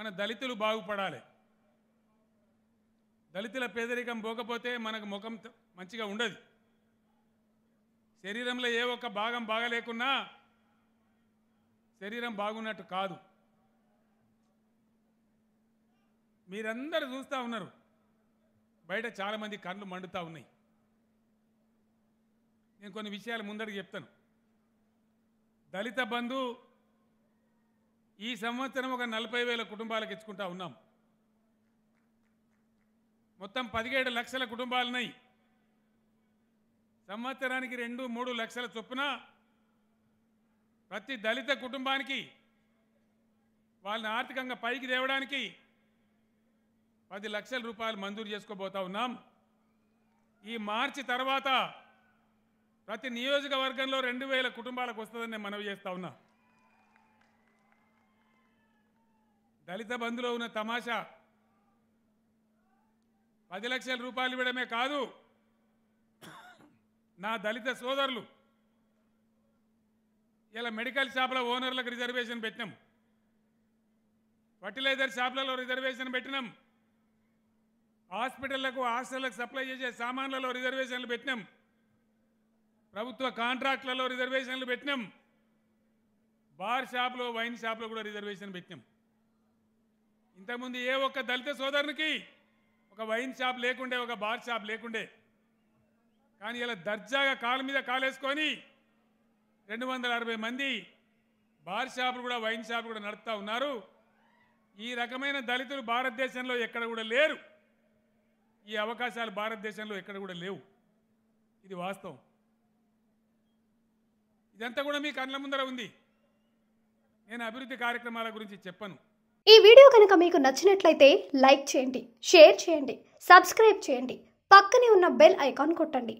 మన దళితులు బాగుపడాలి దళితుల పేదరికం పోకపోతే మనకు ముఖం మంచిగా ఉండదు శరీరంలో ఏ ఒక్క భాగం బాగలేకున్నా శరీరం బాగున్నట్టు కాదు మీరందరూ చూస్తూ ఉన్నారు బయట చాలామంది కళ్ళు మండుతూ ఉన్నాయి నేను కొన్ని విషయాలు ముందడికి చెప్తాను దళిత బంధు ఈ సంవత్సరం ఒక నలభై వేల కుటుంబాలకు ఇచ్చుకుంటా ఉన్నాం మొత్తం పదిహేడు లక్షల కుటుంబాలున్నాయి సంవత్సరానికి రెండు మూడు లక్షల చొప్పున ప్రతి దళిత కుటుంబానికి వాళ్ళని ఆర్థికంగా పైకి తేవడానికి పది లక్షల రూపాయలు మంజూరు చేసుకోబోతా ఉన్నాం ఈ మార్చి తర్వాత ప్రతి నియోజకవర్గంలో రెండు వేల కుటుంబాలకు వస్తుందని మనవి చేస్తా ఉన్నా దళిత బంధులో ఉన్న తమాషా పది లక్షల రూపాయలు ఇవ్వడమే కాదు నా దళిత సోదరులు ఇలా మెడికల్ షాపుల ఓనర్లకు రిజర్వేషన్ పెట్టినాం ఫర్టిలైజర్ షాపులలో రిజర్వేషన్ పెట్టినాం హాస్పిటళ్లకు హాస్టళ్లకు సప్లై చేసే సామాన్లలో రిజర్వేషన్లు పెట్టినాం ప్రభుత్వ కాంట్రాక్ట్లలో రిజర్వేషన్లు పెట్టినాం బార్ షాప్లో వైన్ షాప్లో కూడా రిజర్వేషన్ పెట్టినాం ఇంతకుముందు ఏ ఒక్క దళిత సోదరునికి ఒక వైన్ షాప్ లేకుండే ఒక బార్ షాప్ లేకుండే కానీ ఇలా దర్జాగా కాళ్ళ మీద కాలేసుకొని రెండు వందల అరవై మంది బార్ షాపులు కూడా వైన్ షాపులు కూడా నడుపుతూ ఉన్నారు ఈ రకమైన దళితులు భారతదేశంలో ఎక్కడ కూడా లేరు ఈ అవకాశాలు భారతదేశంలో ఎక్కడ కూడా లేవు ఇది వాస్తవం ఇదంతా కూడా మీ కళ్ళ ముందర ఉంది నేను అభివృద్ధి కార్యక్రమాల గురించి చెప్పను ఈ వీడియో కనుక మీకు నచ్చినట్లయితే లైక్ చేయండి షేర్ చేయండి సబ్స్క్రైబ్ చేయండి పక్కనే ఉన్న బెల్ ఐకాన్ కొట్టండి